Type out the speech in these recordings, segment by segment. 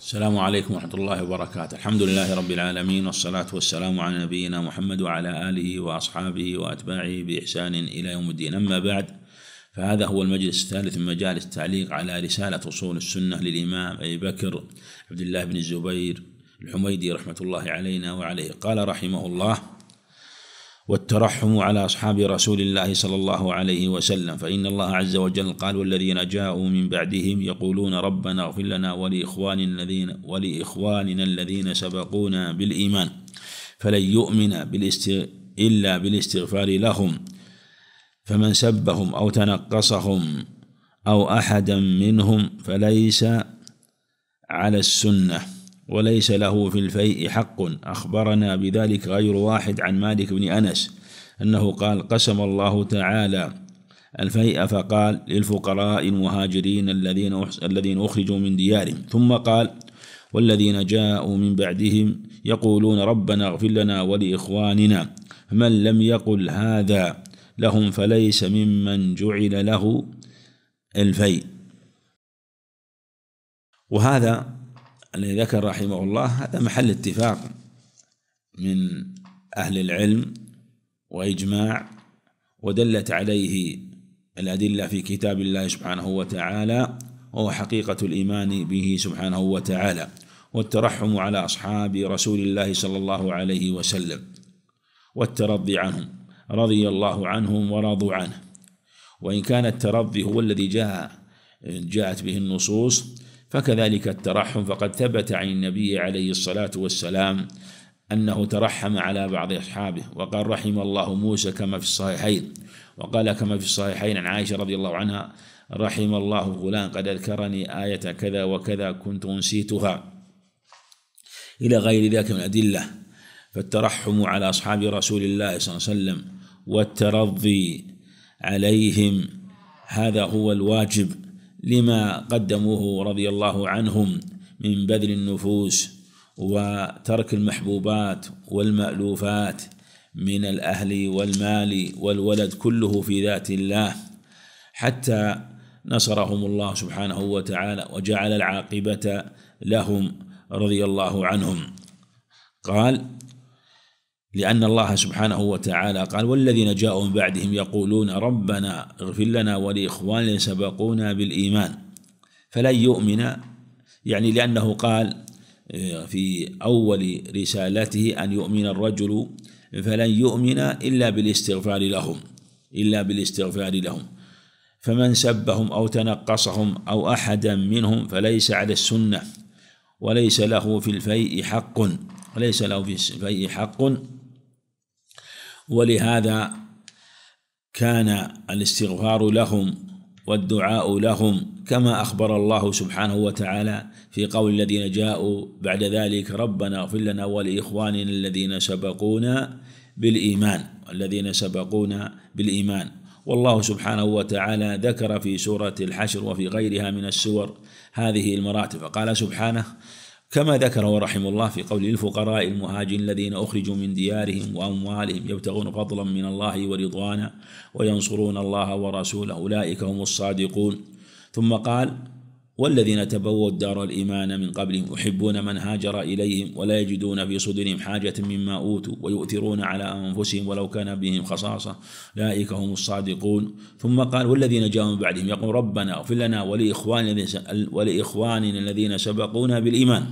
السلام عليكم ورحمة الله وبركاته الحمد لله رب العالمين والصلاة والسلام على نبينا محمد وعلى آله وأصحابه وأتباعه بإحسان إلى يوم الدين أما بعد فهذا هو المجلس الثالث من مجالس التعليق على رسالة أصول السنة للإمام أبي بكر عبد الله بن الزبير الحميدي رحمة الله علينا وعليه قال رحمه الله والترحم على أصحاب رسول الله صلى الله عليه وسلم فإن الله عز وجل قال والذين جاءوا من بعدهم يقولون ربنا اغفر لنا ولإخواننا الذين, ولإخواننا الذين سبقونا بالإيمان فلن يؤمن بالاستغ... إلا بالاستغفار لهم فمن سبهم أو تنقصهم أو أحدا منهم فليس على السنه وليس له في الفيء حق أخبرنا بذلك غير واحد عن مالك بن أنس أنه قال قسم الله تعالى الفيء فقال للفقراء المهاجرين الذين الذين أخرجوا من ديارهم ثم قال والذين جاءوا من بعدهم يقولون ربنا اغفر لنا ولإخواننا من لم يقل هذا لهم فليس ممن جعل له الفيء وهذا الذي ذكر رحمه الله هذا محل اتفاق من أهل العلم وإجماع ودلت عليه الأدلة في كتاب الله سبحانه وتعالى وهو حقيقة الإيمان به سبحانه وتعالى والترحم على أصحاب رسول الله صلى الله عليه وسلم والترضي عنهم رضي الله عنهم ورضوا عنه وإن كان الترضي هو الذي جاء جاءت به النصوص فكذلك الترحم فقد ثبت عن النبي عليه الصلاة والسلام أنه ترحم على بعض أصحابه وقال رحم الله موسى كما في الصحيحين وقال كما في الصحيحين عن عائشة رضي الله عنها رحم الله فلان قد أذكرني آية كذا وكذا كنت أنسيتها إلى غير ذلك من الأدلة فالترحم على أصحاب رسول الله صلى الله عليه وسلم والترضي عليهم هذا هو الواجب لما قدموه رضي الله عنهم من بذل النفوس وترك المحبوبات والمألوفات من الأهل والمال والولد كله في ذات الله حتى نصرهم الله سبحانه وتعالى وجعل العاقبة لهم رضي الله عنهم قال لأن الله سبحانه وتعالى قال والذين جاءوا من بعدهم يقولون ربنا اغفر لنا ولإخواننا سبقونا بالإيمان فلن يؤمن يعني لأنه قال آه، في أول رسالته أن يؤمن الرجل فلن يؤمن إلا بالاستغفار لهم إلا بالاستغفار لهم فمن سبهم أو تنقصهم أو أحدا منهم فليس على السنة وليس له في الفيء حق وليس له في الفيء حق ولهذا كان الاستغفار لهم والدعاء لهم كما أخبر الله سبحانه وتعالى في قول الذين جاءوا بعد ذلك ربنا اغفر لنا ولإخواننا الذين سبقونا بالإيمان الذين سبقونا بالإيمان والله سبحانه وتعالى ذكر في سورة الحشر وفي غيرها من السور هذه المراتب فقال سبحانه كما ذكره رحمه الله في قول الفقراء المهاجرين الذين أخرجوا من ديارهم وأموالهم يبتغون فضلا من الله ورضوانا وينصرون الله ورسوله أولئك هم الصادقون ثم قال والذين تبووا الدار الإيمان من قبلهم يحبون من هاجر إليهم ولا يجدون في صدرهم حاجة مما أوتوا ويؤثرون على أنفسهم ولو كان بهم خصاصة أولئك هم الصادقون ثم قال والذين جاءوا من بعدهم يقول ربنا اغفر لنا ولإخواننا الذين سبقونا بالإيمان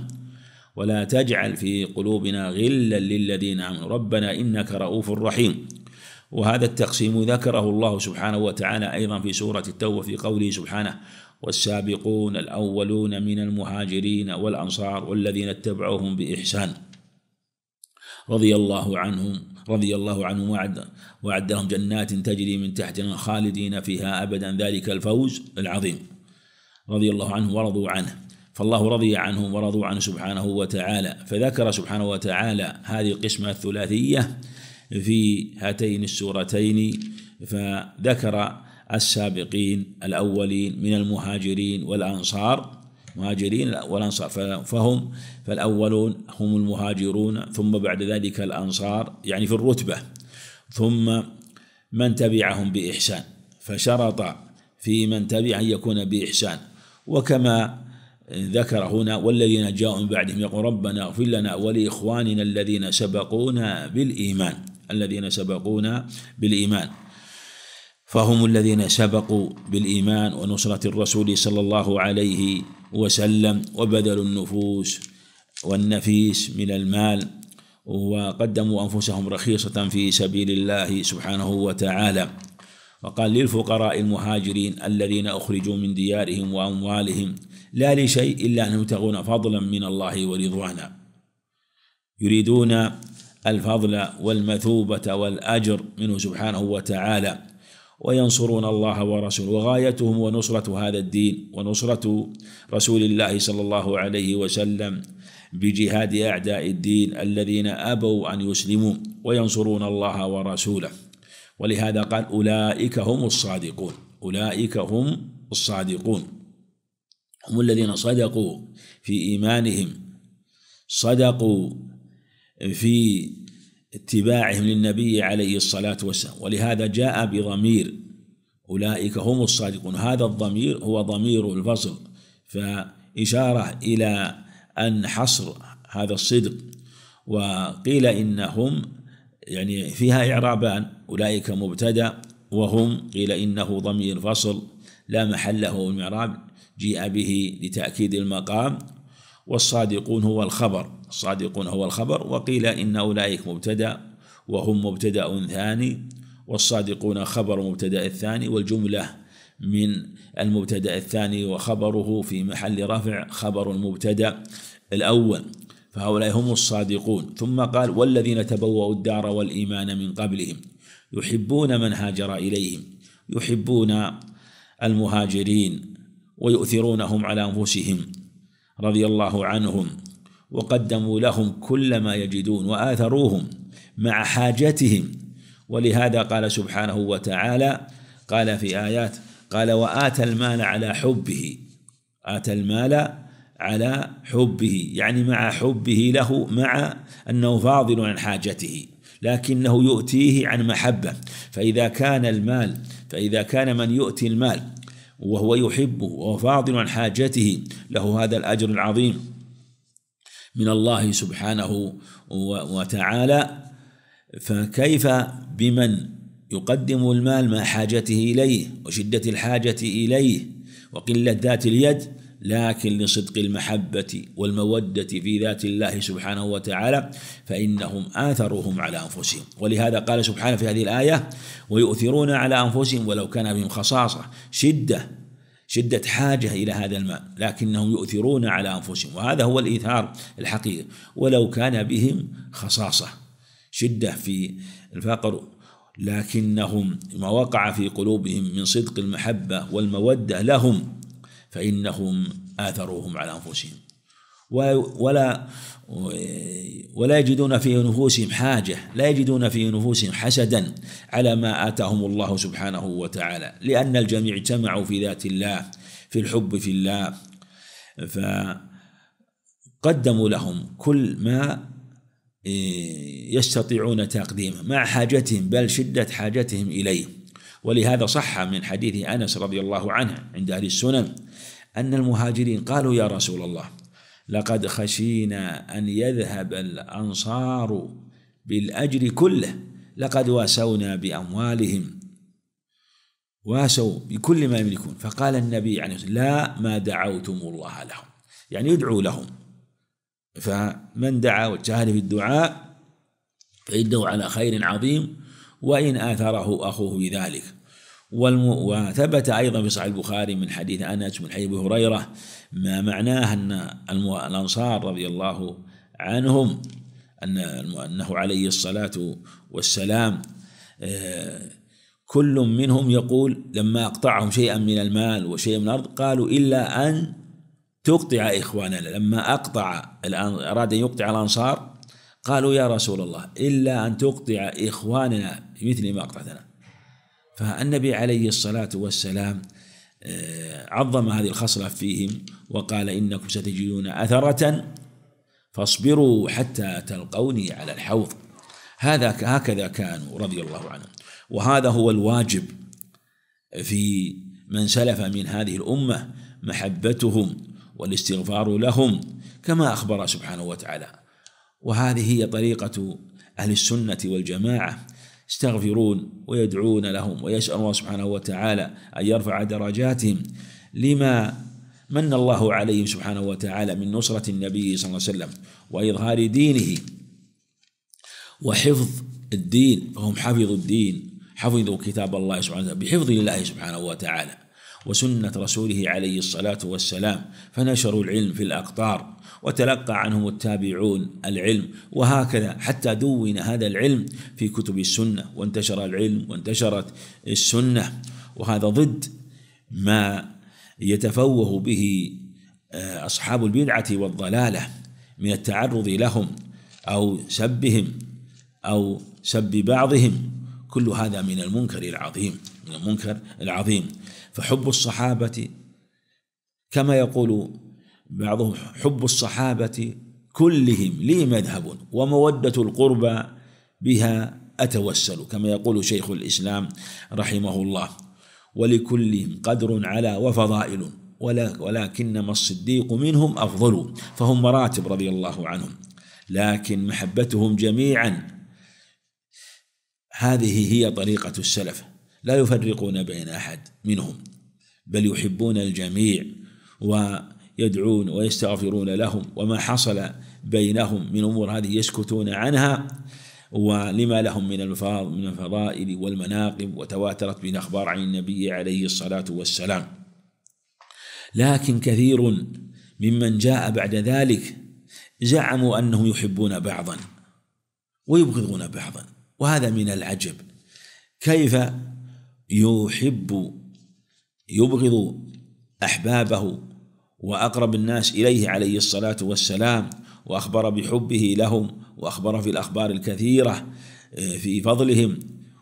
ولا تجعل في قلوبنا غلا للذين آمنوا ربنا إنك رؤوف رحيم وهذا التقسيم ذكره الله سبحانه وتعالى أيضا في سورة التوبة في قوله سبحانه والسابقون الأولون من المهاجرين والأنصار والذين اتبعوهم بإحسان رضي الله عنهم رضي الله عنهم وعد وعدهم جنات تجري من تحتها خالدين فيها أبدا ذلك الفوز العظيم رضي الله عنهم ورضوا عنه فالله رضي عنهم ورضوا عنه سبحانه وتعالى فذكر سبحانه وتعالى هذه القسمة الثلاثية في هاتين السورتين فذكر السابقين الأولين من المهاجرين والأنصار مهاجرين والأنصار فهم فالأولون هم المهاجرون ثم بعد ذلك الأنصار يعني في الرتبة ثم من تبعهم بإحسان فشرط في من تبع أن يكون بإحسان وكما ذكر هنا والذين جاءوا من بعدهم يقول ربنا اغفر لنا ولإخواننا الذين سبقونا بالإيمان الذين سبقونا بالإيمان فهم الذين سبقوا بالإيمان ونصرة الرسول صلى الله عليه وسلم وبذلوا النفوس والنفيس من المال وقدموا أنفسهم رخيصة في سبيل الله سبحانه وتعالى وقال للفقراء المهاجرين الذين أخرجوا من ديارهم وأموالهم لا لشيء إلا أن يبتغون فضلا من الله ورضوانا يريدون الفضل والمثوبة والأجر منه سبحانه وتعالى وينصرون الله ورسوله وغايتهم ونصرة هذا الدين ونصرة رسول الله صلى الله عليه وسلم بجهاد أعداء الدين الذين أبوا أن يسلموا وينصرون الله ورسوله ولهذا قال أولئك هم الصادقون أولئك هم الصادقون هم الذين صدقوا في إيمانهم صدقوا في اتباعهم للنبي عليه الصلاة والسلام ولهذا جاء بضمير أولئك هم الصادقون هذا الضمير هو ضمير الفصل فإشارة إلى أن حصر هذا الصدق وقيل إنهم يعني فيها إعرابان أولئك مبتدأ وهم قيل إنه ضمير فصل لا محل له من إعراب جيء به لتأكيد المقام والصادقون هو الخبر صادق هو الخبر وقيل إن أولئك مبتدأ وهم مبتدأ ثاني والصادقون خبر مبتدأ الثاني والجملة من المبتدأ الثاني وخبره في محل رفع خبر المبتدأ الأول فهؤلاء هم الصادقون ثم قال والذين تبوأوا الدار والإيمان من قبلهم يحبون من هاجر إليهم يحبون المهاجرين ويؤثرونهم على أنفسهم رضي الله عنهم وقدموا لهم كل ما يجدون واثروهم مع حاجتهم ولهذا قال سبحانه وتعالى قال في ايات قال واتى المال على حبه اتى المال على حبه يعني مع حبه له مع انه فاضل عن حاجته لكنه يؤتيه عن محبه فاذا كان المال فاذا كان من يؤتي المال وهو يحبه وهو فاضل عن حاجته له هذا الاجر العظيم من الله سبحانه وتعالى فكيف بمن يقدم المال مع حاجته إليه وشدة الحاجة إليه وقلة ذات اليد لكن لصدق المحبة والمودة في ذات الله سبحانه وتعالى فإنهم آثرهم على أنفسهم ولهذا قال سبحانه في هذه الآية ويؤثرون على أنفسهم ولو كان بهم خصاصة شدة شدة حاجة إلى هذا الماء لكنهم يؤثرون على أنفسهم وهذا هو الإيثار الحقيقي ولو كان بهم خصاصة شدة في الفقر لكنهم ما وقع في قلوبهم من صدق المحبة والمودة لهم فإنهم آثروهم على أنفسهم ولا ولا يجدون في نفوسهم حاجة لا يجدون في نفوسهم حسدا على ما آتاهم الله سبحانه وتعالى لأن الجميع اجتمعوا في ذات الله في الحب في الله فقدموا لهم كل ما إيه، يستطيعون تقديمه مع حاجتهم بل شدة حاجتهم إليه ولهذا صح من حديث أنس رضي الله عنه عند أهل السنن أن المهاجرين قالوا يا رسول الله لقد خشينا أن يذهب الأنصار بالأجر كله لقد واسونا بأموالهم واسوا بكل ما يملكون فقال النبي عليه الصلاة لا ما دعوتم الله لهم يعني ادعوا لهم فمن دعا وجاهد في الدعاء فإنه على خير عظيم وإن آثره أخوه بذلك وثبت أيضا في صحيح البخاري من حديث أنس من حديث أبي هريرة ما معناه أن الأنصار رضي الله عنهم أن أنه عليه الصلاة والسلام آه، كل منهم يقول لما أقطعهم شيئا من المال وشيئا من الأرض قالوا إلا أن تقطع إخواننا لما أقطع أراد أن يقطع الأنصار قالوا يا رسول الله إلا أن تقطع إخواننا بمثل ما أقطعتنا فالنبي عليه الصلاة والسلام آه، عظم هذه الخصلة فيهم وقال إنكم ستجدون أثرة فاصبروا حتى تلقوني على الحوض هذا هكذا كانوا رضي الله عنهم وهذا هو الواجب في من سلف من هذه الأمة محبتهم والاستغفار لهم كما أخبر سبحانه وتعالى وهذه هي طريقة أهل السنة والجماعة يستغفرون ويدعون لهم ويسأل الله سبحانه وتعالى أن يرفع درجاتهم لما من الله عليهم سبحانه وتعالى من نصرة النبي صلى الله عليه وسلم وإظهار دينه وحفظ الدين فهم حفظوا الدين حفظوا كتاب الله سبحانه وتعالى بحفظ الله سبحانه وتعالى وسنة رسوله عليه الصلاة والسلام فنشروا العلم في الأقطار وتلقى عنهم التابعون العلم وهكذا حتى دون هذا العلم في كتب السنة وانتشر العلم وانتشرت السنة وهذا ضد ما يتفوه به آه، أصحاب البدعة والضلالة من التعرض لهم أو سبهم أو سب بعضهم كل هذا من المنكر العظيم من المنكر العظيم فحب الصحابة كما يقول بعضهم حب الصحابة كلهم لي مذهب ومودة القربى بها أتوسل كما يقول شيخ الإسلام رحمه الله ولكل قدر على وفضائل ولكنما الصديق منهم أفضل فهم مراتب رضي الله عنهم لكن محبتهم جميعا هذه هي طريقة السلف لا يفرقون بين أحد منهم بل يحبون الجميع ويدعون ويستغفرون لهم وما حصل بينهم من أمور هذه يسكتون عنها ولما لهم من الفاظ من الفضائل والمناقب وتواترت من اخبار عن النبي عليه الصلاة والسلام لكن كثير ممن جاء بعد ذلك زعموا أنهم يحبون بعضا ويبغضون بعضا وهذا من العجب كيف يحب يبغض أحبابه وأقرب الناس إليه عليه الصلاة والسلام واخبر بحبه لهم واخبر في الاخبار الكثيره آه، في فضلهم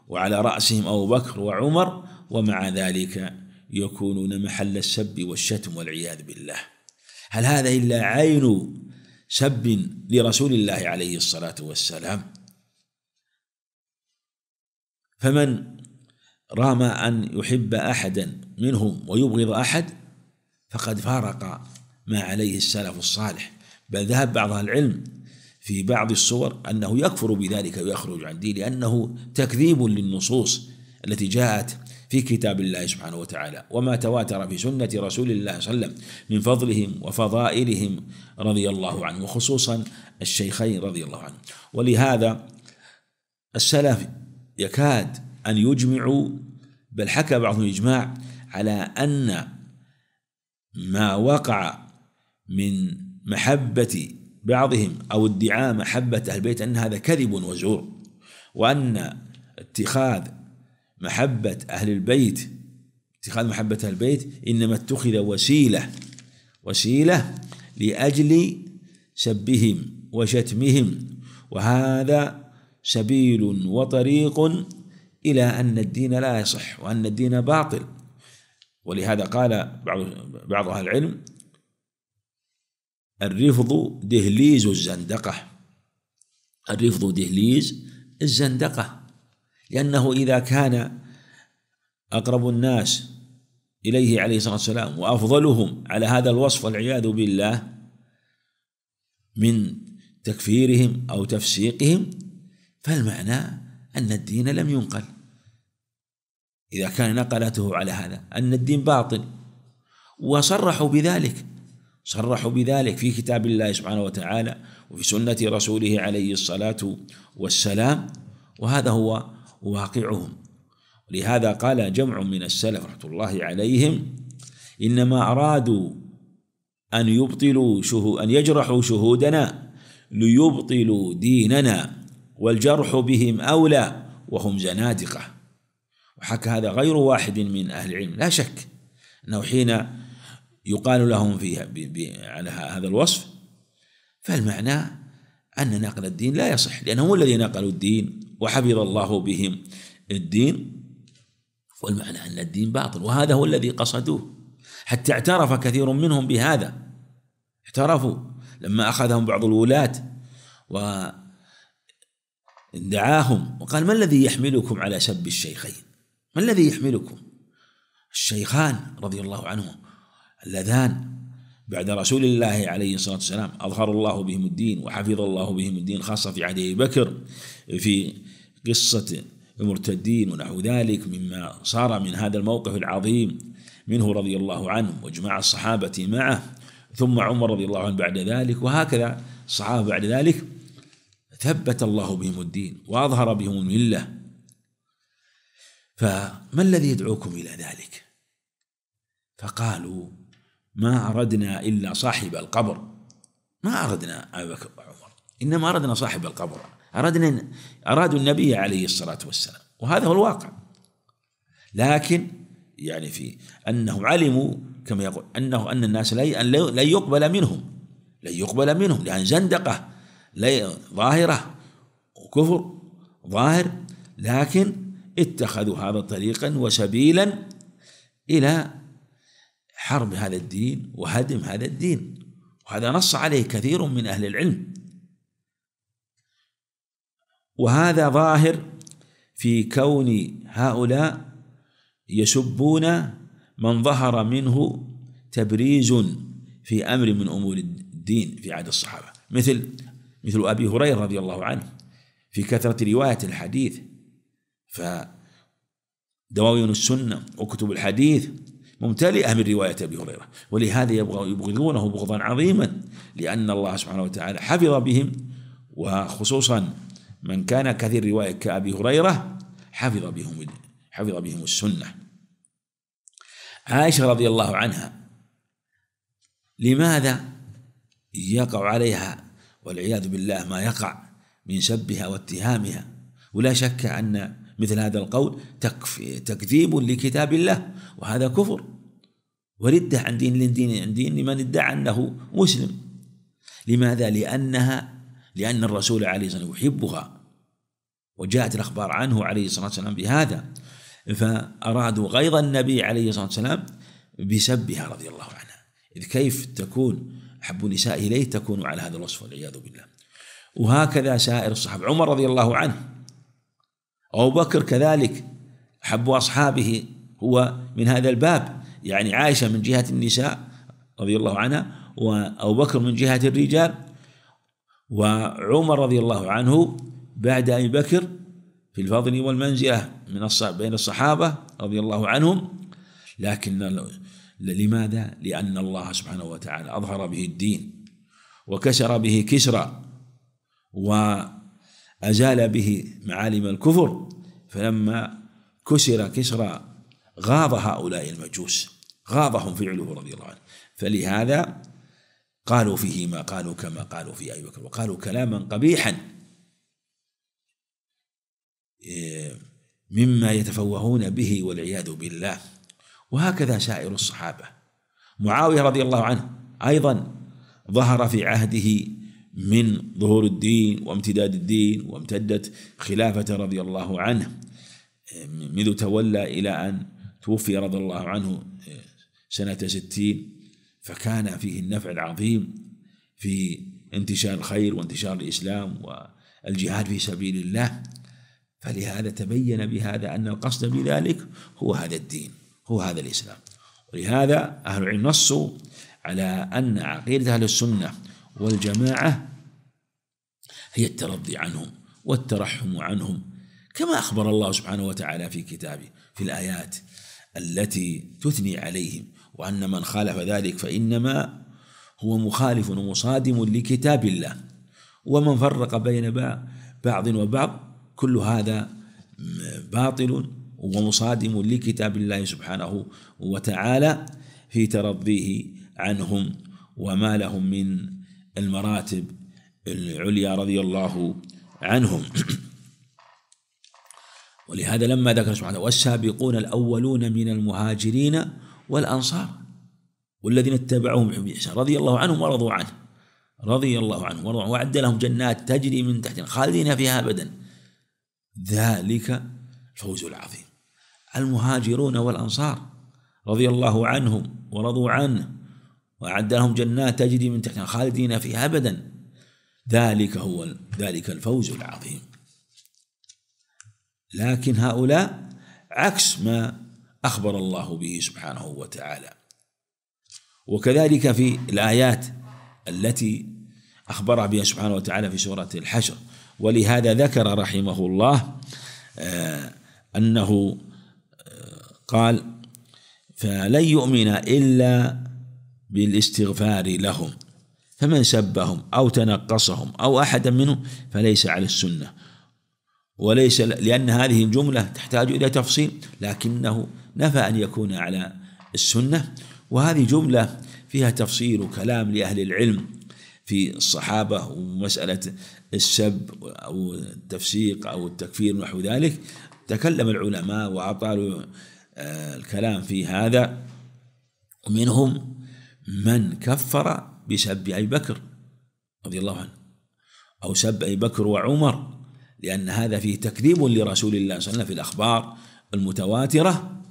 وعلى راسهم ابو بكر وعمر ومع ذلك يكونون محل السب والشتم والعياذ بالله هل هذا الا عين سب لرسول الله عليه الصلاه والسلام فمن رام ان يحب احدا منهم ويبغض احد فقد فارق ما عليه السلف الصالح بل ذهب بعض أهل العلم في بعض الصور أنه يكفر بذلك ويخرج عن دينه لأنه تكذيب للنصوص التي جاءت في كتاب الله سبحانه وتعالى وما تواتر في سنة رسول الله صلى الله عليه وسلم من فضلهم وفضائلهم رضي الله عنه وخصوصا الشيخين رضي الله عنه ولهذا السلف يكاد أن يجمعوا بل حكى بعضهم إجماع على أن ما وقع من محبة بعضهم أو ادعاء محبة أهل البيت أن هذا كذب وزور وأن اتخاذ محبة أهل البيت اتخاذ محبة أهل البيت إنما اتخذ وسيلة وسيلة لأجل سبهم وشتمهم وهذا سبيل وطريق إلى أن الدين لا يصح وأن الدين باطل ولهذا قال بعض بعض أهل العلم الرفض دهليز الزندقة الرفض دهليز الزندقة لأنه إذا كان أقرب الناس إليه عليه الصلاة والسلام وأفضلهم على هذا الوصف والعياذ بالله من تكفيرهم أو تفسيقهم فالمعنى أن الدين لم ينقل إذا كان نقلته على هذا أن الدين باطل وصرحوا بذلك صرحوا بذلك في كتاب الله سبحانه وتعالى وفي سنة رسوله عليه الصلاة والسلام وهذا هو واقعهم لهذا قال جمع من السلف رحمة الله عليهم إنما أرادوا أن يبطلوا شهو أن يجرحوا شهودنا ليبطلوا ديننا والجرح بهم أولى وهم زنادقة وحكى هذا غير واحد من أهل العلم لا شك أنه حين يقال لهم فيها على هذا الوصف فالمعنى أن نقل الدين لا يصح لأنهم الذين نقلوا الدين وحفظ الله بهم الدين والمعنى أن الدين باطل وهذا هو الذي قصدوه حتى اعترف كثير منهم بهذا اعترفوا لما أخذهم بعض الولاة و دعاهم وقال ما الذي يحملكم على سب الشيخين ما الذي يحملكم الشيخان رضي الله عنهما الأذان بعد رسول الله عليه الصلاة والسلام أظهر الله بهم الدين وحفظ الله بهم الدين خاصة في عهد أبي بكر في قصة المرتدين ونحو ذلك مما صار من هذا الموقف العظيم منه رضي الله عنه واجماع الصحابة معه ثم عمر رضي الله عنه بعد ذلك وهكذا الصحابة بعد ذلك ثبت الله بهم الدين وأظهر بهم الملة فما الذي يدعوكم إلى ذلك فقالوا ما أردنا إلا صاحب القبر ما أردنا أبا بكر وعمر إنما أردنا صاحب القبر أردنا أرادوا النبي عليه الصلاة والسلام وهذا هو الواقع لكن يعني في أنهم علموا كما يقول أنه أن الناس لا يقبل منهم لن يقبل منهم لأن زندقة ظاهرة وكفر ظاهر لكن اتخذوا هذا طريقا وسبيلا إلى حرب هذا الدين وهدم هذا الدين وهذا نص عليه كثير من أهل العلم وهذا ظاهر في كون هؤلاء يسبون من ظهر منه تبريز في أمر من أمور الدين في عهد الصحابة مثل مثل أبي هريرة رضي الله عنه في كثرة رواية الحديث فدواوين السنة وكتب الحديث ممتلئة من رواية أبي هريرة ولهذا يبغضونه بغضا عظيما لأن الله سبحانه وتعالى حفظ بهم وخصوصا من كان كثير رواية كأبي هريرة حفظ بهم حفظ بهم السنة عائشة رضي الله عنها لماذا يقع عليها والعياذ بالله ما يقع من سبها واتهامها ولا شك أن مثل هذا القول تكذيب لكتاب الله وهذا كفر وردة عن دين لدين عن دين لمن ادعى أنه مسلم لماذا؟ لأنها لأن الرسول عليه الصلاة والسلام يحبها وجاءت الأخبار عنه عليه الصلاة والسلام بهذا فأرادوا غيظ النبي عليه الصلاة والسلام بسبها رضي الله عنها إذ كيف تكون أحب النساء إليه تكون على هذا الوصف والعياذ بالله وهكذا سائر الصحابة عمر رضي الله عنه أبو بكر كذلك أحب أصحابه هو من هذا الباب يعني عائشة من جهة النساء رضي الله عنها وأبو بكر من جهة الرجال وعمر رضي الله عنه بعد أبي بكر في الفضل والمنزلة من بين الصحابة رضي الله عنهم لكن لماذا؟ لأن الله سبحانه وتعالى أظهر به الدين وكسر به كسرى و أزال به معالم الكفر فلما كسر كسرى غاض هؤلاء المجوس غاضهم فعله رضي الله عنه فلهذا قالوا فيه ما قالوا كما قالوا في أبي بكر وقالوا كلاما قبيحا إيه، مما يتفوهون به والعياذ بالله وهكذا سائر الصحابة معاوية رضي الله عنه أيضا ظهر في عهده من ظهور الدين وامتداد الدين وامتدت خلافته رضي الله عنه منذ تولى إلى أن توفي رضي الله عنه سنة ستين فكان فيه النفع العظيم في انتشار الخير وانتشار الإسلام والجهاد في سبيل الله فلهذا تبين بهذا أن القصد بذلك هو هذا الدين هو هذا الإسلام ولهذا أهل العلم نصوا على أن عقيدة أهل السنة والجماعة هي الترضي عنهم والترحم عنهم كما أخبر الله سبحانه وتعالى في كتابه في الآيات التي تثني عليهم وأن من خالف ذلك فإنما هو مخالف ومصادم لكتاب الله ومن فرق بين بعض وبعض كل هذا باطل ومصادم لكتاب الله سبحانه وتعالى في ترضيه عنهم وما لهم من المراتب العليا رضي الله عنهم ولهذا لما ذكر سبحانه والسابقون الأولون من المهاجرين والأنصار والذين اتبعوهم بإحسان رضي الله عنهم ورضوا عنه رضي الله عنهم ورضوا عنه وأعد لهم جنات تجري من تحت خالدين فيها أبدا ذلك الفوز العظيم المهاجرون والأنصار رضي الله عنهم ورضوا عنه وأعد لهم جنات تجري من تحتها خالدين فيها أبدا ذلك هو ذلك الفوز العظيم لكن هؤلاء عكس ما أخبر الله به سبحانه وتعالى وكذلك في الآيات التي أخبر بها سبحانه وتعالى في سورة الحشر ولهذا ذكر رحمه الله آه، أنه آه، قال فلن يؤمن إلا بالاستغفار لهم فمن سبهم أو تنقصهم أو أحدا منهم فليس على السنة وليس لأن هذه الجملة تحتاج إلى تفصيل لكنه نفى أن يكون على السنة وهذه جملة فيها تفصيل وكلام لأهل العلم في الصحابة ومسألة السب أو التفسيق أو التكفير ونحو ذلك تكلم العلماء وأطالوا آه، الكلام في هذا ومنهم من كفر بسب أبي بكر رضي الله عنه أو سب أبي بكر وعمر لأن هذا فيه تكذيب لرسول الله صلى الله عليه وسلم في الأخبار المتواترة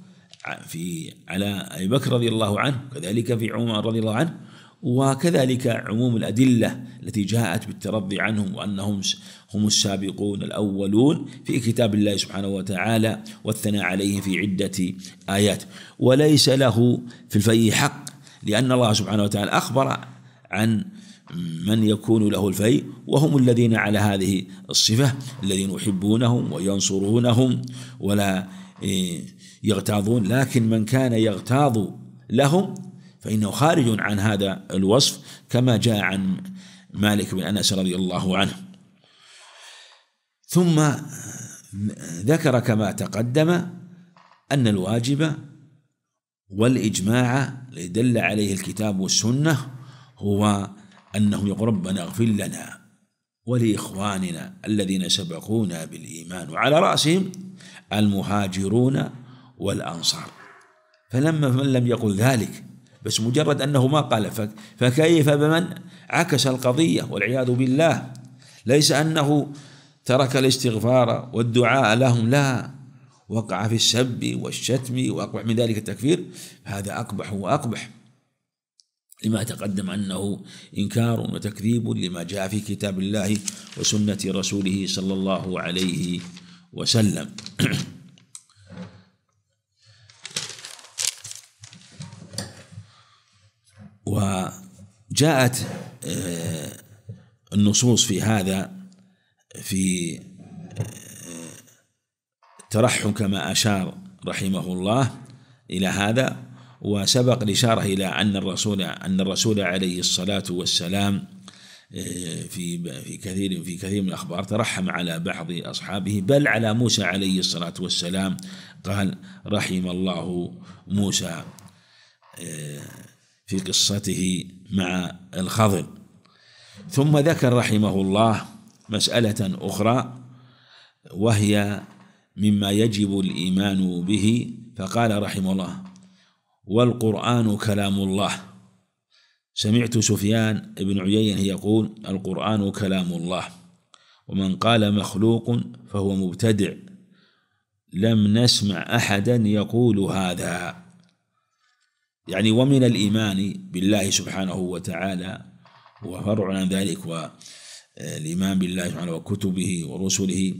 في على أبي بكر رضي الله عنه كذلك في عمر رضي الله عنه وكذلك عموم الأدلة التي جاءت بالترضي عنهم وأنهم هم السابقون الأولون في كتاب الله سبحانه وتعالى والثناء عليه في عدة آيات وليس له في الفي حق لأن الله سبحانه وتعالى أخبر عن من يكون له الفيء وهم الذين على هذه الصفة الذين يحبونهم وينصرونهم ولا إيه، يغتاظون لكن من كان يغتاظ لهم فإنه خارج عن هذا الوصف كما جاء عن مالك بن أنس رضي الله عنه ثم ذكر كما تقدم أن الواجب والإجماع الذي دل عليه الكتاب والسنة هو أنه يقول ربنا اغفر لنا ولإخواننا الذين سبقونا بالإيمان وعلى رأسهم المهاجرون والأنصار فلما من لم يقل ذلك بس مجرد أنه ما قال فكيف بمن عكس القضية والعياذ بالله ليس أنه ترك الاستغفار والدعاء لهم لا وقع في السب والشتم وأقبح من ذلك التكفير هذا أقبح وأقبح لما تقدم أنه إنكار وتكذيب لما جاء في كتاب الله وسنة رسوله صلى الله عليه وسلم وجاءت آه، النصوص في هذا في ترحم كما أشار رحمه الله إلى هذا وسبق الإشارة إلى أن الرسول أن الرسول عليه الصلاة والسلام آه، في في كثير في كثير من الأخبار ترحم على بعض أصحابه بل على موسى عليه الصلاة والسلام قال رحم الله موسى آه، في قصته مع الخضر ثم ذكر رحمه الله مسألة أخرى وهي مما يجب الإيمان به فقال رحمه الله والقرآن كلام الله سمعت سفيان بن عيين يقول القرآن كلام الله ومن قال مخلوق فهو مبتدع لم نسمع أحدا يقول هذا يعني ومن الإيمان بالله سبحانه وتعالى وفرع عن ذلك والإيمان بالله سبحانه وكتبه ورسله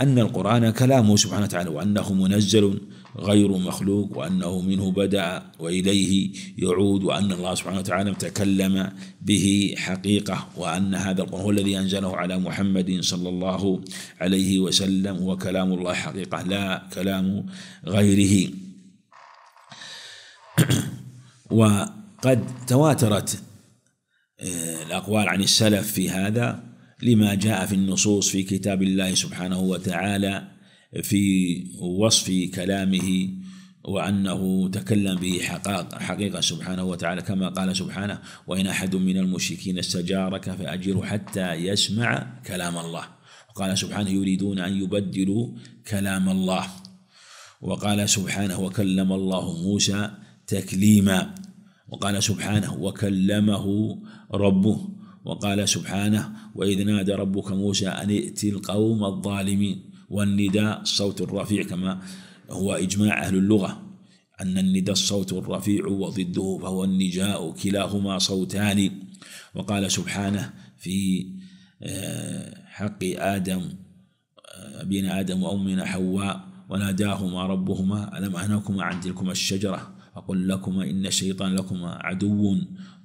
أن القرآن كلامه سبحانه وتعالى وأنه منزل غير مخلوق وأنه منه بدأ وإليه يعود وأن الله سبحانه وتعالى تكلم به حقيقة وأن هذا القرآن هو الذي أنزله على محمد صلى الله عليه وسلم هو كلام الله حقيقة لا كلام غيره وقد تواترت آه، الأقوال عن السلف في هذا لما جاء في النصوص في كتاب الله سبحانه وتعالى في وصف كلامه وأنه تكلم به حقيقة سبحانه وتعالى كما قال سبحانه وإن أحد من المشركين استجارك فأجره حتى يسمع كلام الله وقال سبحانه يريدون أن يبدلوا كلام الله وقال سبحانه وكلم الله موسى تكليما وقال سبحانه وكلمه ربه وقال سبحانه وإذ نادى ربك موسى أن ائت القوم الظالمين والنداء الصوت الرفيع كما هو إجماع أهل اللغة أن النداء الصوت الرفيع وضده فهو النجاء كلاهما صوتان وقال سبحانه في آه، حق آدم آه، أبينا آدم وأمنا حواء وناداهما ربهما ألم أنهكما عن تلكما الشجرة أقل لكما إن الشيطان لكما عدو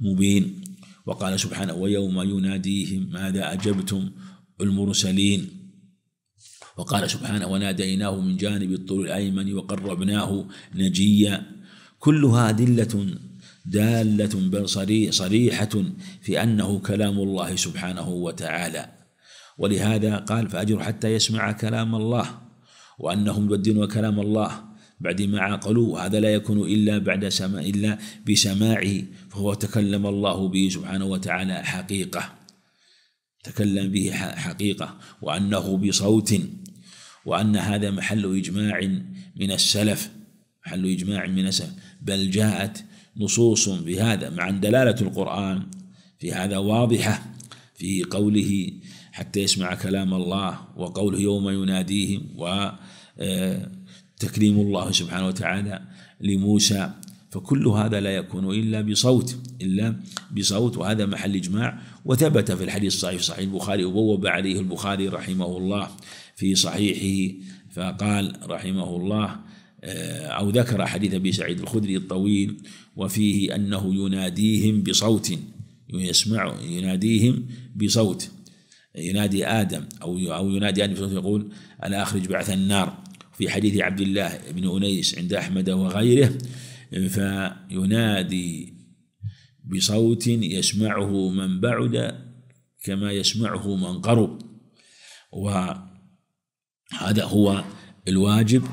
مبين وقال سبحانه ويوم يناديهم ماذا أجبتم المرسلين وقال سبحانه وناديناه من جانب الطول الأيمن وقربناه نجيا كلها أدلة دالة بل صريحة في أنه كلام الله سبحانه وتعالى ولهذا قال فأجر حتى يسمع كلام الله وأنهم يودون كلام الله بعدين ما عقلوا هذا لا يكون إلا بعد سماع إلا بسماعه فهو تكلم الله به سبحانه وتعالى حقيقة تكلم به حقيقة وأنه بصوت وأن هذا محل إجماع من السلف محل إجماع من السلف بل جاءت نصوص بهذا مع أن دلالة القرآن في هذا واضحة في قوله حتى يسمع كلام الله وقوله يوم يناديهم و آه، تكريم الله سبحانه وتعالى لموسى فكل هذا لا يكون إلا بصوت إلا بصوت وهذا محل إجماع وثبت في الحديث الصحيح صحيح البخاري وبوب عليه البخاري رحمه الله في صحيحه فقال رحمه الله آه، أو ذكر حديث أبي سعيد الخدري الطويل وفيه أنه يناديهم بصوت يسمع يناديهم بصوت ينادي آدم أو أو ينادي آدم بصوت يقول ألا أخرج بعث النار في حديث عبد الله بن أنيس عند أحمد وغيره فينادي بصوت يسمعه من بعد كما يسمعه من قرب وهذا هو الواجب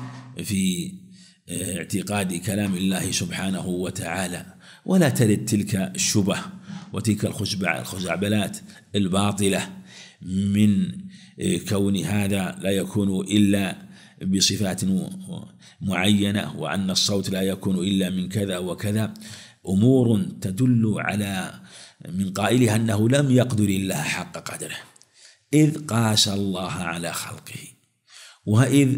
في آه، اعتقاد كلام الله سبحانه وتعالى ولا ترد تلك الشبه وتلك الخزعبلات الباطلة من آه، كون هذا لا يكون إلا بصفات معينة وأن الصوت لا يكون إلا من كذا وكذا أمور تدل على من قائلها أنه لم يقدر الله حق قدره إذ قاس الله على خلقه وإذ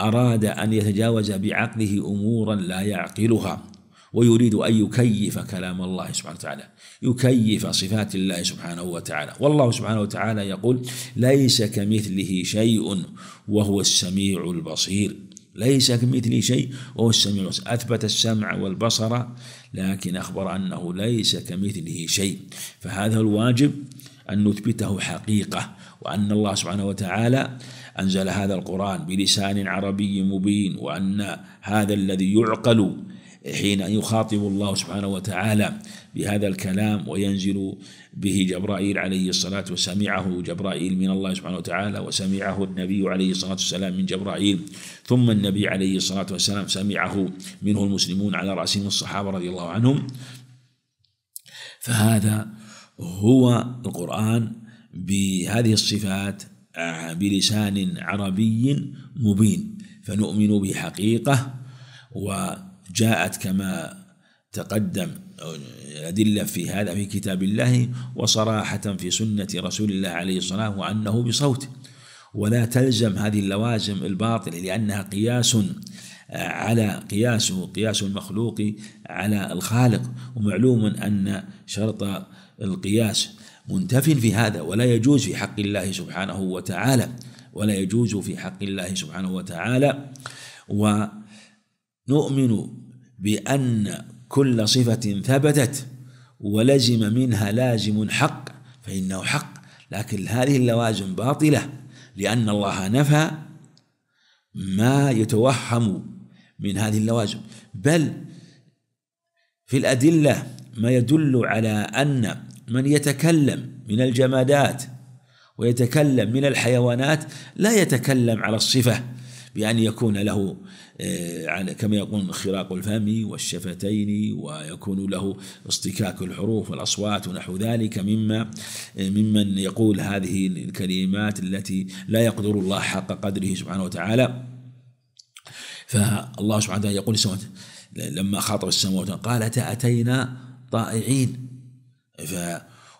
أراد أن يتجاوز بعقله أمورا لا يعقلها ويريد أن يكيف كلام الله سبحانه وتعالى يكيف صفات الله سبحانه وتعالى والله سبحانه وتعالى يقول ليس كمثله شيء وهو السميع البصير ليس كمثله شيء وهو السميع البصير أثبت السمع والبصر لكن أخبر أنه ليس كمثله شيء فهذا الواجب أن نثبته حقيقة وأن الله سبحانه وتعالى أنزل هذا القرآن بلسان عربي مبين وأن هذا الذي يعقل حين يخاطب الله سبحانه وتعالى بهذا الكلام وينزل به جبرائيل عليه الصلاة وسمعه جبرائيل من الله سبحانه وتعالى وسمعه النبي عليه الصلاة والسلام من جبرائيل ثم النبي عليه الصلاة والسلام سمعه منه المسلمون على رأسهم الصحابة رضي الله عنهم فهذا هو القرآن بهذه الصفات آه، بلسان عربي مبين فنؤمن بحقيقة و جاءت كما تقدم أدلة في هذا في كتاب الله وصراحة في سنة رسول الله عليه الصلاة والسلام وأنه بصوت ولا تلزم هذه اللوازم الباطلة لأنها قياس على قياسه قياس المخلوق على الخالق ومعلوم أن شرط القياس منتف في هذا ولا يجوز في حق الله سبحانه وتعالى ولا يجوز في حق الله سبحانه وتعالى و نؤمن بأن كل صفة ثبتت ولزم منها لازم حق فإنه حق لكن هذه اللوازم باطلة لأن الله نفى ما يتوهم من هذه اللوازم بل في الأدلة ما يدل على أن من يتكلم من الجمادات ويتكلم من الحيوانات لا يتكلم على الصفة بأن يكون له آه، كما يقولون خراق الفم والشفتين ويكون له اصطكاك الحروف والأصوات ونحو ذلك مما آه، ممن يقول هذه الكلمات التي لا يقدر الله حق قدره سبحانه وتعالى فالله سبحانه وتعالى يقول لما خاطب السماوات قال أتينا طائعين ف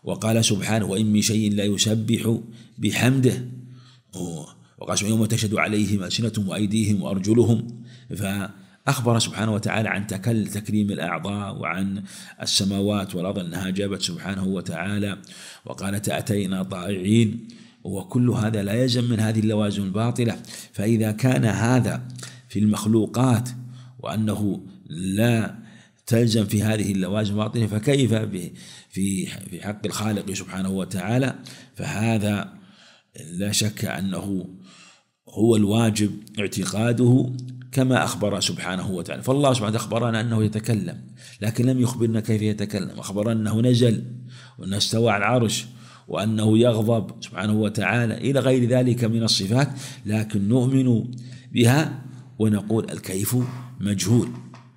وقال سبحانه وإن من شيء لا يسبح بحمده وقال يوم تشهد عليهم ألسنتهم وأيديهم وأرجلهم فأخبر سبحانه وتعالى عن تكل تكريم الأعضاء وعن السماوات والأرض أنها جابت سبحانه وتعالى وقالت أتينا طائعين وكل هذا لا يلزم من هذه اللوازم الباطلة فإذا كان هذا في المخلوقات وأنه لا تلزم في هذه اللوازم الباطنة فكيف في في حق الخالق سبحانه وتعالى فهذا لا شك أنه هو الواجب اعتقاده كما أخبر سبحانه وتعالى فالله سبحانه أخبرنا أنه يتكلم لكن لم يخبرنا كيف يتكلم أخبرنا أنه نزل وأنه استوى على العرش وأنه يغضب سبحانه وتعالى إلى غير ذلك من الصفات لكن نؤمن بها ونقول الكيف مجهول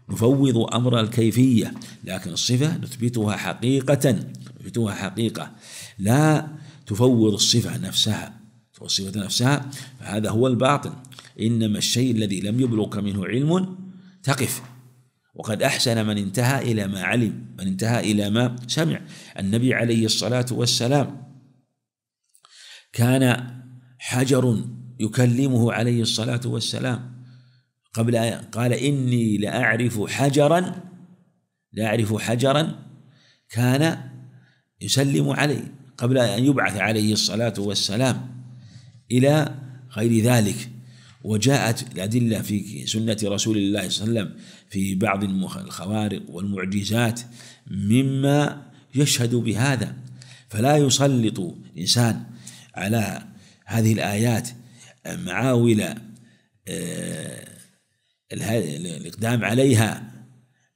نفوض أمر الكيفية لكن الصفة نثبتها حقيقة نثبتها حقيقة لا تفوض الصفة نفسها والصفة نفسها فهذا هو الباطن إنما الشيء الذي لم يبلغك منه علم تقف وقد أحسن من انتهى إلى ما علم من انتهى إلى ما سمع النبي عليه الصلاة والسلام كان حجر يكلمه عليه الصلاة والسلام قبل أن قال إني لأعرف حجرا لأعرف حجرا كان يسلم عليه قبل أن يبعث عليه الصلاة والسلام إلى غير ذلك وجاءت الأدلة في سنة رسول الله صلى الله عليه وسلم في بعض الخوارق والمعجزات مما يشهد بهذا فلا يسلط إنسان على هذه الآيات معاول آه، الإقدام عليها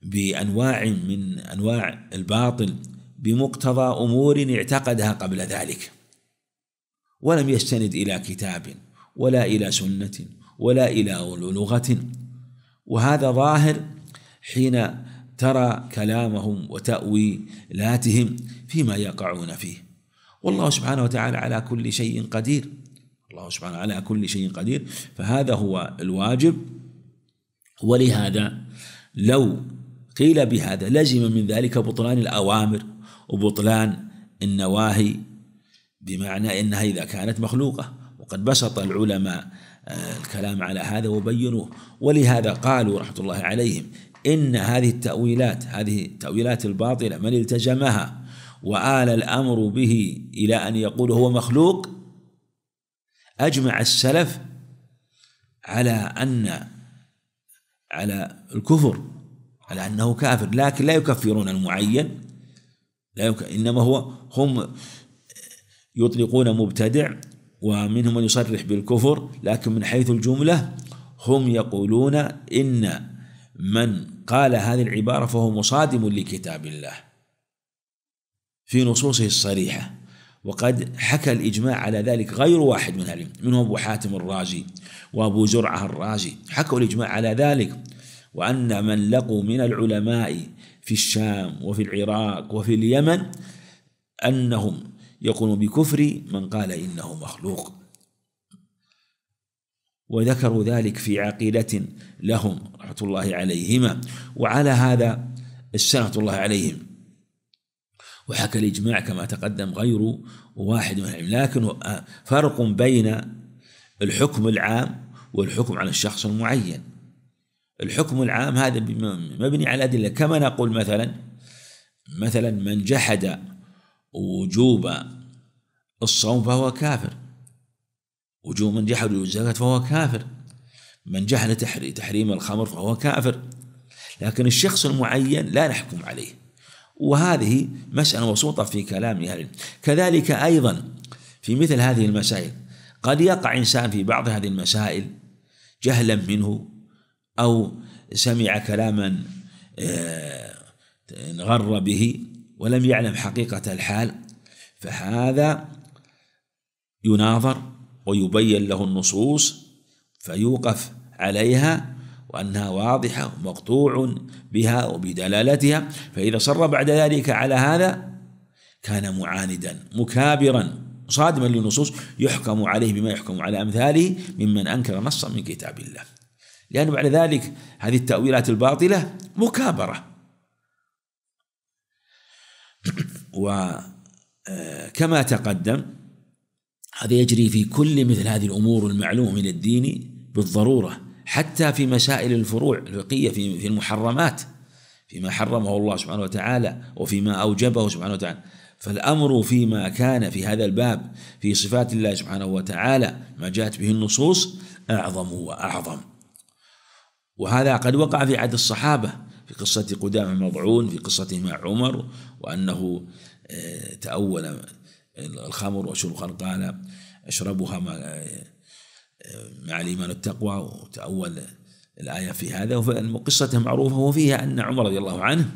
بأنواع من أنواع الباطل بمقتضى أمور اعتقدها قبل ذلك ولم يستند إلى كتاب ولا إلى سنة ولا إلى لغة وهذا ظاهر حين ترى كلامهم وتأويلاتهم فيما يقعون فيه والله سبحانه وتعالى على كل شيء قدير الله سبحانه على كل شيء قدير فهذا هو الواجب ولهذا لو قيل بهذا لزم من ذلك بطلان الأوامر وبطلان النواهي بمعنى انها اذا كانت مخلوقه وقد بسط العلماء آه، الكلام على هذا وبينوه ولهذا قالوا رحمه الله عليهم ان هذه التاويلات هذه التاويلات الباطله من التجمها وآل الامر به الى ان يقول هو مخلوق اجمع السلف على ان على الكفر على انه كافر لكن لا يكفرون المعين لا يك... انما هو هم يطلقون مبتدع ومنهم من يصرح بالكفر لكن من حيث الجملة هم يقولون إن من قال هذه العبارة فهو مصادم لكتاب الله في نصوصه الصريحة وقد حكى الإجماع على ذلك غير واحد من أهل منهم أبو حاتم الرازي وأبو زرعة الرازي حكوا الإجماع على ذلك وأن من لقوا من العلماء في الشام وفي العراق وفي اليمن أنهم يقوم بكفر من قال إنه مخلوق وذكروا ذلك في عقيدة لهم رحمة الله عليهما وعلى هذا السنة الله عليهم وحكى الإجماع كما تقدم غير واحد منهم لكن فرق بين الحكم العام والحكم على الشخص المعين الحكم العام هذا مبني على أدلة كما نقول مثلا مثلا من جحد وجوب الصوم فهو كافر وجوب من جحد الزكاة فهو كافر من جحد تحريم الخمر فهو كافر لكن الشخص المعين لا نحكم عليه وهذه مسألة مبسوطة في كلام أهل كذلك أيضا في مثل هذه المسائل قد يقع إنسان في بعض هذه المسائل جهلا منه أو سمع كلاما آه، غر به ولم يعلم حقيقة الحال فهذا يناظر ويبين له النصوص فيوقف عليها وأنها واضحة مقطوع بها وبدلالتها فإذا صر بعد ذلك على هذا كان معاندا مكابرا صادما للنصوص يحكم عليه بما يحكم على أمثاله ممن أنكر نصا من كتاب الله لأن بعد ذلك هذه التأويلات الباطلة مكابرة وكما آه، تقدم هذا يجري في كل مثل هذه الأمور المعلومة من الدين بالضرورة حتى في مسائل الفروع الفقهية في المحرمات فيما حرمه الله سبحانه وتعالى وفيما أوجبه سبحانه وتعالى فالأمر فيما كان في هذا الباب في صفات الله سبحانه وتعالى ما جاءت به النصوص أعظم وأعظم وهذا قد وقع في عهد الصحابة في قصة قدامة مضعون في قصته مع عمر وأنه آه، تأول آه، الخمر وشرخا قال أشربها آه، مع الإيمان والتقوى وتأول الآية في هذا وقصته معروفة وفيها أن عمر رضي الله عنه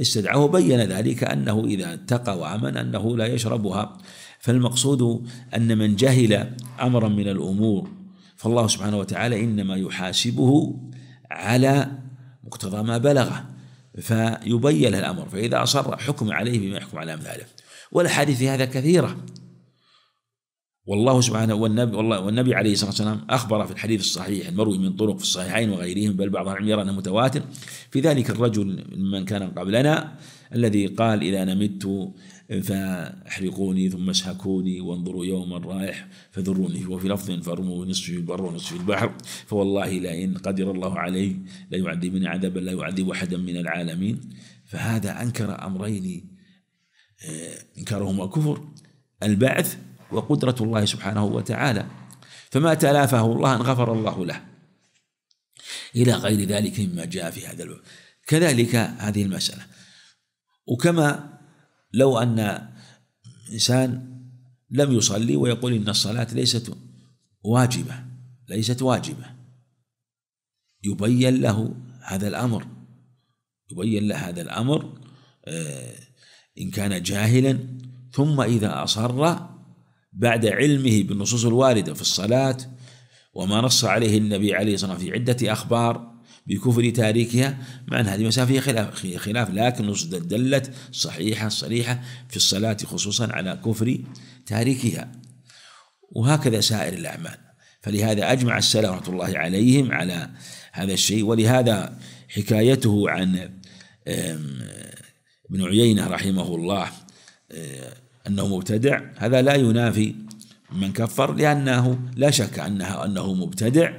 استدعاه بين ذلك أنه إذا اتقى وأمن أنه لا يشربها فالمقصود أن من جهل أمرا من الأمور فالله سبحانه وتعالى إنما يحاسبه على مقتضى ما بلغه فيبين له الأمر فإذا أصر حكم عليه بما يحكم على أمثاله والأحاديث في هذا كثيرة والله سبحانه والنبي والله والنبي عليه الصلاه والسلام اخبر في الحديث الصحيح المروي من طرق في الصحيحين وغيرهم بل بعض العلم يرى انه متواتر في ذلك الرجل من كان قبلنا الذي قال اذا نمت فاحرقوني ثم اشهكوني وانظروا يوما رائح فذروني وفي لفظ فارموا في البر في البحر فوالله لئن قدر الله عليه يعذبني عذابا لا يعذب احدا من العالمين فهذا انكر امرين آه، انكرهما كفر البعث وقدره الله سبحانه وتعالى فما تلافه الله ان غفر الله له الى غير ذلك مما جاء في هذا الوقت كذلك هذه المساله وكما لو أن إنسان لم يصلي ويقول إن الصلاة ليست واجبة ليست واجبة يبين له هذا الأمر يبين له هذا الأمر آه، إن كان جاهلا ثم إذا أصر بعد علمه بالنصوص الواردة في الصلاة وما نص عليه النبي عليه الصلاة والسلام في عدة أخبار بكفر تاركها مع أن هذه مسافة خلاف, خلاف لكن دلت صحيحة صريحة في الصلاة خصوصا على كفر تاركها وهكذا سائر الأعمال فلهذا أجمع السلام رحمة الله عليهم على هذا الشيء ولهذا حكايته عن ابن عيينة رحمه الله آه، أنه مبتدع هذا لا ينافي من كفر لأنه لا شك أنها أنه مبتدع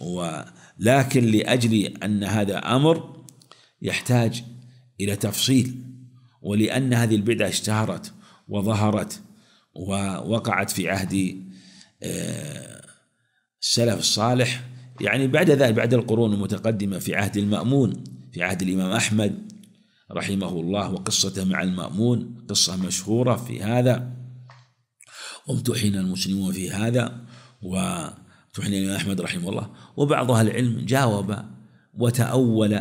و لكن لاجل ان هذا امر يحتاج الى تفصيل ولان هذه البدعه اشتهرت وظهرت ووقعت في عهد آه، السلف الصالح يعني بعد ذلك بعد القرون المتقدمه في عهد المامون في عهد الامام احمد رحمه الله وقصته مع المامون قصه مشهوره في هذا وامتحن المسلمون في هذا و تروح الإمام أحمد رحمه الله وبعض أهل العلم جاوب وتأول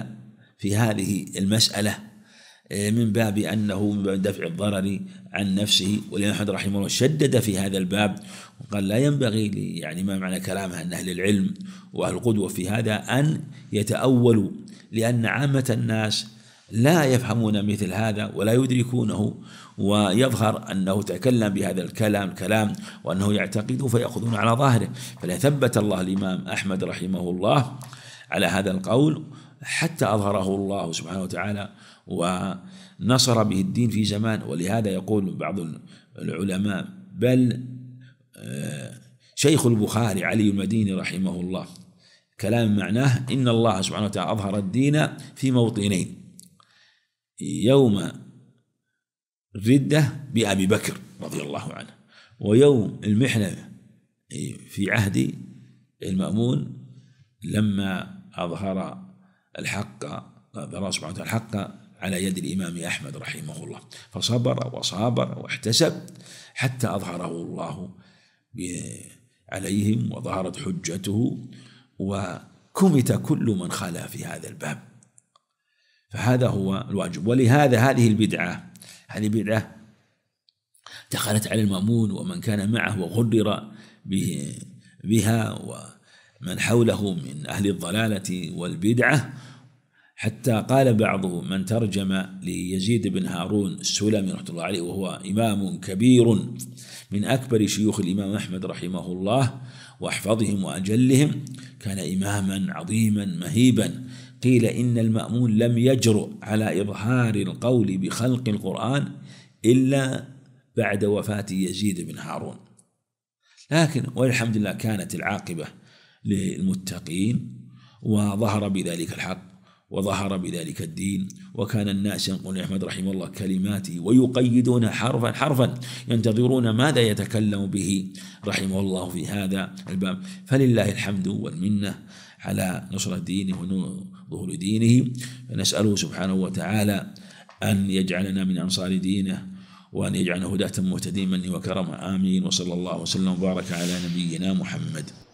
في هذه المسألة آه، من باب أنه من باب دفع الضرر عن نفسه والإمام أحمد رحمه الله شدد في هذا الباب وقال لا ينبغي لي يعني ما معنى كلامه أن أهل العلم وأهل القدوة في هذا أن يتأولوا لأن عامة الناس لا يفهمون مثل هذا ولا يدركونه ويظهر أنه تكلم بهذا الكلام كلام وأنه يعتقده فيأخذون على ظاهره فلثبت الله الإمام أحمد رحمه الله على هذا القول حتى أظهره الله سبحانه وتعالى ونصر به الدين في زمان ولهذا يقول بعض العلماء بل آه، شيخ البخاري علي المديني رحمه الله كلام معناه إن الله سبحانه وتعالى أظهر الدين في موطنين يوم الردة بأبي بكر رضي الله عنه ويوم المحنة في عهد المأمون لما أظهر الحق الله سبحانه وتعالى الحق على يد الإمام أحمد رحمه الله فصبر وصابر واحتسب حتى أظهره الله عليهم وظهرت حجته وكمت كل من خلا في هذا الباب فهذا هو الواجب ولهذا هذه البدعة هذه بدعة دخلت على المأمون ومن كان معه وغرر به بها ومن حوله من أهل الضلالة والبدعة حتى قال بعض من ترجم ليزيد بن هارون السلمي رحمه الله عليه وهو إمام كبير من أكبر شيوخ الإمام أحمد رحمه الله وأحفظهم وأجلهم كان إماما عظيما مهيبا قيل إن المأمون لم يجرؤ على إظهار القول بخلق القرآن إلا بعد وفاة يزيد بن هارون لكن والحمد لله كانت العاقبة للمتقين وظهر بذلك الحق وظهر بذلك الدين وكان الناس ينقلون أحمد رحمه الله كلماتي ويقيدون حرفا حرفا ينتظرون ماذا يتكلم به رحمه الله في هذا الباب فلله الحمد والمنة على نصرة دينه وظهور دينه فنسأله سبحانه وتعالى أن يجعلنا من أنصار دينه وأن يجعلنا هداة مهتدين منه وكرمه آمين وصلى الله وسلم وبارك على نبينا محمد